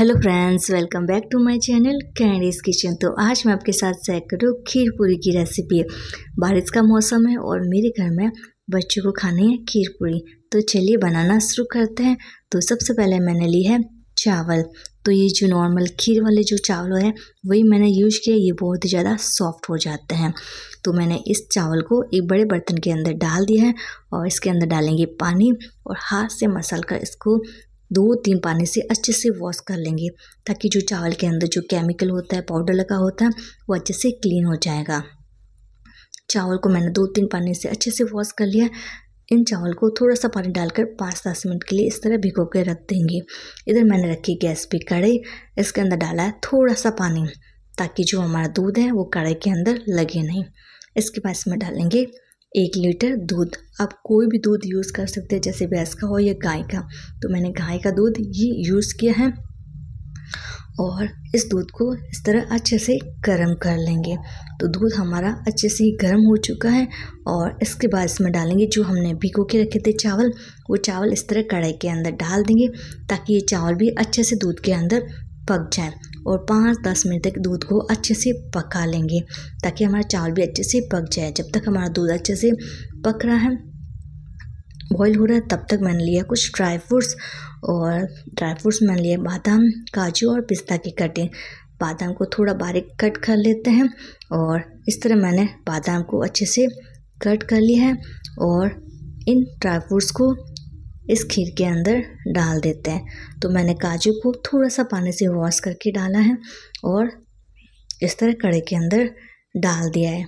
hello friends welcome back to my channel Candy's Kitchen तो आज मैं आपके साथ शेयर करूँ खीर पूरी की रेसिपी बारिश का मौसम है और मेरे घर में बच्चों को खानी है खीर पूरी तो चलिए बनाना शुरू करते हैं तो सबसे पहले मैंने ली है चावल तो ये जो नॉर्मल खीर वाले जो चावल है वही मैंने यूज़ किया ये बहुत ही ज़्यादा सॉफ्ट हो जाते हैं तो मैंने इस चावल को एक बड़े बर्तन के अंदर डाल दिया है और इसके अंदर डालेंगे पानी और हाथ से मसल कर इसको दो तीन पानी से अच्छे से वॉश कर लेंगे ताकि जो चावल के अंदर जो केमिकल होता है पाउडर लगा होता है वो अच्छे से क्लीन हो जाएगा चावल को मैंने दो तीन पानी से अच्छे से वॉश कर लिया इन चावल को थोड़ा सा पानी डालकर पाँच दस मिनट के लिए इस तरह भिगो के रख देंगे इधर मैंने रखी गैस पे कढ़ाई इसके अंदर डाला है थोड़ा सा पानी ताकि जो हमारा दूध है वो कढ़ाई के अंदर लगे नहीं इसके बाद इसमें डालेंगे एक लीटर दूध आप कोई भी दूध यूज़ कर सकते हैं जैसे भैंस का हो या गाय का तो मैंने गाय का दूध ये यूज़ किया है और इस दूध को इस तरह अच्छे से गर्म कर लेंगे तो दूध हमारा अच्छे से ही गर्म हो चुका है और इसके बाद इसमें डालेंगे जो हमने भिगो के रखे थे चावल वो चावल इस तरह कढ़ाई के अंदर डाल देंगे ताकि ये चावल भी अच्छे से दूध के अंदर पक जाए और पाँच दस मिनट तक दूध को अच्छे से पका लेंगे ताकि हमारा चावल भी अच्छे से पक जाए जब तक हमारा दूध अच्छे से पक रहा है बॉईल हो रहा है तब तक मैंने लिया कुछ ड्राई फ्रूट्स और ड्राई फ्रूट्स मैंने लिया बादाम काजू और पिस्ता की कटिंग बादाम को थोड़ा बारीक कट कर लेते हैं और इस तरह मैंने बादाम को अच्छे से कट कर लिया है और इन ड्राई फ्रूट्स को इस खीर के अंदर डाल देते हैं तो मैंने काजू को थोड़ा सा पानी से वॉश करके डाला है और इस तरह कड़े के अंदर डाल दिया है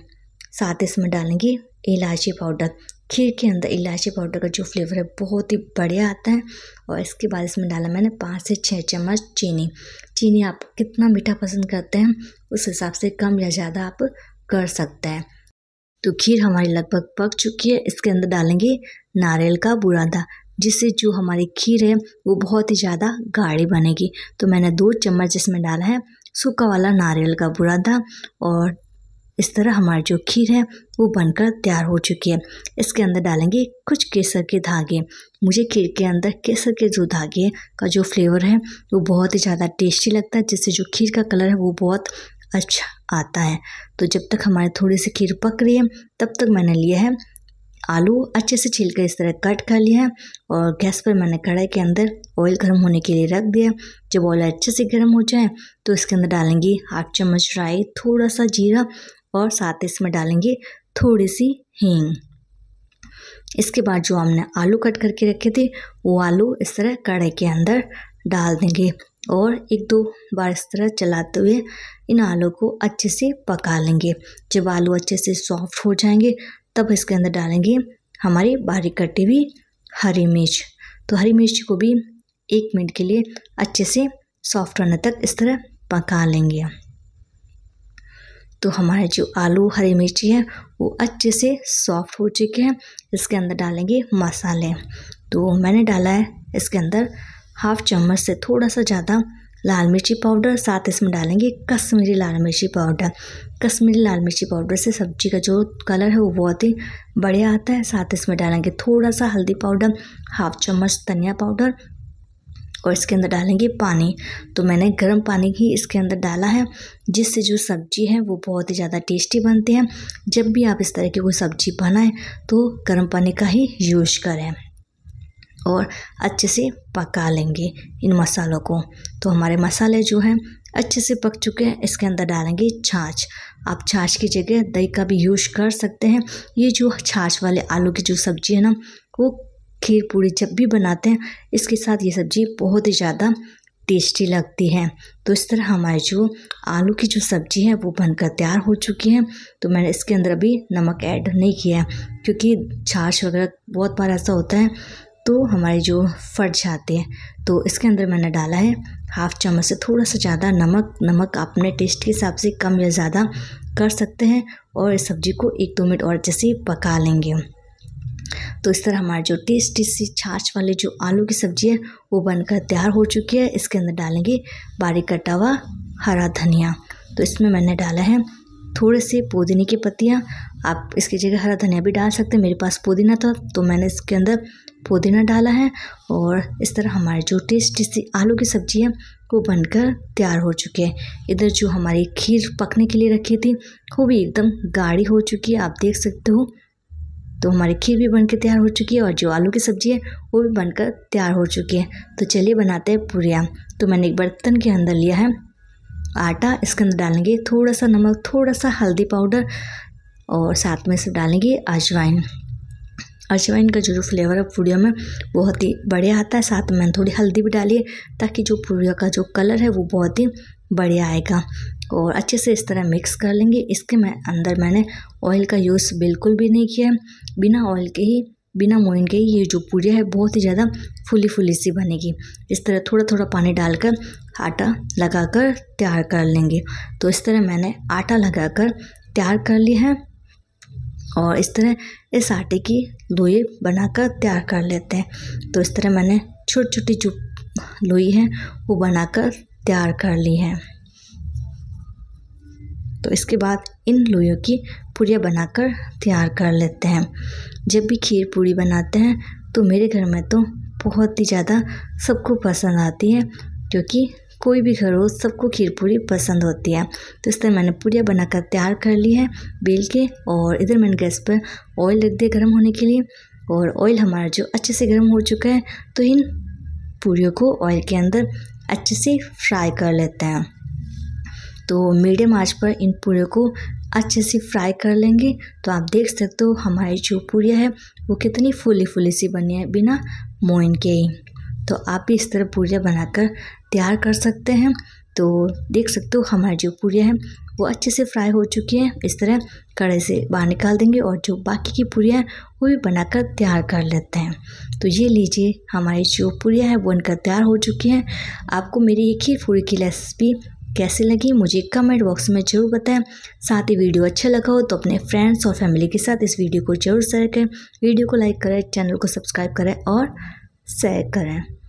साथ इसमें डालेंगे इलायची पाउडर खीर के अंदर इलायची पाउडर का जो फ्लेवर है बहुत ही बढ़िया आता है और इसके बाद इसमें डाला मैंने पाँच से छः चम्मच चीनी चीनी आप कितना मीठा पसंद करते हैं उस हिसाब से कम या ज़्यादा आप कर सकते हैं तो खीर हमारी लगभग पक चुकी है इसके अंदर डालेंगे नारियल का बुरादा जिससे जो हमारी खीर है वो बहुत ही ज़्यादा गाढ़ी बनेगी तो मैंने दो चम्मच इसमें डाला है सूखा वाला नारियल का बुरादा और इस तरह हमारी जो खीर है वो बनकर तैयार हो चुकी है इसके अंदर डालेंगे कुछ केसर के धागे मुझे खीर के अंदर केसर के जो धागे का जो फ्लेवर है वो बहुत ही ज़्यादा टेस्टी लगता है जिससे जो खीर का कलर है वो बहुत अच्छा आता है तो जब तक हमारे थोड़ी सी खीर पक रही है तब तक मैंने लिया है आलू अच्छे से छील कर इस तरह कट कर लिया और गैस पर मैंने कढ़ाई के अंदर ऑयल गर्म होने के लिए रख दिया जब ऑयल अच्छे से गर्म हो जाए तो इसके अंदर डालेंगे हाफ चम्मच राई थोड़ा सा जीरा और साथ ही इसमें डालेंगे थोड़ी सी हींग इसके बाद जो हमने आलू कट करके रखे थे वो आलू इस तरह कढ़ाई के अंदर डाल देंगे और एक दो बार इस तरह चलाते हुए इन आलू को अच्छे से पका लेंगे जब आलू अच्छे से सॉफ्ट हो जाएंगे तब इसके अंदर डालेंगे हमारी बारीक कटी हुई हरी मिर्च तो हरी मिर्च को भी एक मिनट के लिए अच्छे से सॉफ्ट होने तक इस तरह पका लेंगे तो हमारे जो आलू हरी मिर्ची है वो अच्छे से सॉफ्ट हो चुके हैं इसके अंदर डालेंगे मसाले तो मैंने डाला है इसके अंदर हाफ चम्मच से थोड़ा सा ज़्यादा लाल मिर्ची पाउडर साथ इसमें डालेंगे कश्मीरी लाल मिर्ची पाउडर कश्मीरी लाल मिर्ची पाउडर से सब्जी का जो कलर है वो बहुत ही बढ़िया आता है साथ इसमें डालेंगे थोड़ा सा हल्दी पाउडर हाफ चम्मच धनिया पाउडर और इसके अंदर डालेंगे पानी तो मैंने गर्म पानी ही इसके अंदर डाला है जिससे जो सब्जी है वो बहुत ही ज़्यादा टेस्टी बनती है जब भी आप इस तरह की कोई सब्जी बनाएं तो गर्म पानी का ही यूज करें और अच्छे से पका लेंगे इन मसालों को तो हमारे मसाले जो हैं अच्छे से पक चुके हैं इसके अंदर डालेंगे छाछ आप छाछ की जगह दही का भी यूज कर सकते हैं ये जो छाछ वाले आलू की जो सब्ज़ी है ना वो खीर पूड़ी जब भी बनाते हैं इसके साथ ये सब्ज़ी बहुत ही ज़्यादा टेस्टी लगती है तो इस तरह हमारी जो आलू की जो सब्ज़ी है वो बनकर तैयार हो चुकी है तो मैंने इसके अंदर अभी नमक ऐड नहीं किया है क्योंकि छाछ वगैरह बहुत बार ऐसा होता है तो हमारे जो फट जाते हैं तो इसके अंदर मैंने डाला है हाफ़ चम्मच से थोड़ा सा ज़्यादा नमक नमक अपने टेस्ट के हिसाब से कम या ज़्यादा कर सकते हैं और इस सब्ज़ी को एक दो मिनट और जैसे पका लेंगे तो इस तरह हमारे जो टेस्टी सी छाछ वाले जो आलू की सब्ज़ी है वो बनकर तैयार हो चुकी है इसके अंदर डालेंगे बारीक कटा हुआ हरा धनिया तो इसमें मैंने डाला है थोड़े से पुदीने की पत्तियाँ आप इसकी जगह हरा धनिया भी डाल सकते हैं मेरे पास पुदीना था तो मैंने इसके अंदर पुदीना डाला है और इस तरह हमारे जो टेस्टी सी आलू की सब्जी है वो बनकर तैयार हो चुकी है इधर जो हमारी खीर पकने के लिए रखी थी वो भी एकदम गाढ़ी हो चुकी है आप देख सकते हो तो हमारी खीर भी बनकर तैयार हो चुकी है और जो आलू की सब्ज़ी है वो भी बनकर तैयार हो चुकी है तो चलिए बनाते हैं पूरियाँ तो मैंने एक बर्तन के अंदर लिया है आटा इसके अंदर डालेंगे थोड़ा सा नमक थोड़ा सा हल्दी पाउडर और साथ में इसे डालेंगे अजवाइन अजवाइन का जो जो फ्लेवर है पूड़िया में बहुत ही बढ़िया आता है साथ में थोड़ी हल्दी भी डालिए ताकि जो पूड़िया का जो कलर है वो बहुत ही बढ़िया आएगा और अच्छे से इस तरह मिक्स कर लेंगे इसके मैं अंदर मैंने ऑयल का यूज़ बिल्कुल भी नहीं किया है बिना ऑयल के ही बिना मोइन के ही ये जो पूड़िया है बहुत ही ज़्यादा फुली फुली सी बनेगी इस तरह थोड़ा थोड़ा पानी डालकर आटा लगाकर तैयार कर लेंगे तो इस तरह मैंने आटा लगाकर तैयार कर लिया है और इस तरह इस आटे की लोई बनाकर तैयार कर लेते हैं तो इस तरह मैंने छोटी छोटी जो लोई है वो बनाकर तैयार कर ली है तो इसके बाद इन लोइयों की पूड़ियाँ बनाकर तैयार कर लेते हैं जब भी खीर पूड़ी बनाते हैं तो मेरे घर में तो बहुत ही ज़्यादा सबको पसंद आती है क्योंकि कोई भी घर हो सबको खीर पूरी पसंद होती है तो इस तरह मैंने पूड़िया बनाकर तैयार कर ली है बेल के और इधर मैंने गैस पर ऑयल रख दिया गर्म होने के लिए और ऑयल हमारा जो अच्छे से गर्म हो चुका है तो इन पूड़ियों को ऑयल के अंदर अच्छे से फ्राई कर लेते हैं तो मीडियम आँच पर इन पूड़ियों को अच्छे से फ्राई कर लेंगे तो आप देख सकते हो हमारी जो पूड़ियाँ है वो कितनी फूली फूली सी बनी है बिना मोइन के ही तो आप भी इस तरह पूरियाँ बनाकर तैयार कर सकते हैं तो देख सकते हो हमारी जो पूड़ियाँ हैं वो अच्छे से फ्राई हो चुकी हैं इस तरह कड़े से बाहर निकाल देंगे और जो बाकी की पूड़ियाँ हैं वो भी बनाकर तैयार कर लेते हैं तो ये लीजिए हमारी जो पूरियाँ हैं वो इनका तैयार हो चुकी हैं आपको मेरी ये खीर पूरी की रेसिपी कैसी लगी मुझे कमेंट बॉक्स में ज़रूर बताएं साथ ही वीडियो अच्छा लगा हो तो अपने फ्रेंड्स और फैमिली के साथ इस वीडियो को जरूर शेयर करें वीडियो को लाइक करें चैनल को सब्सक्राइब करें और सैर करें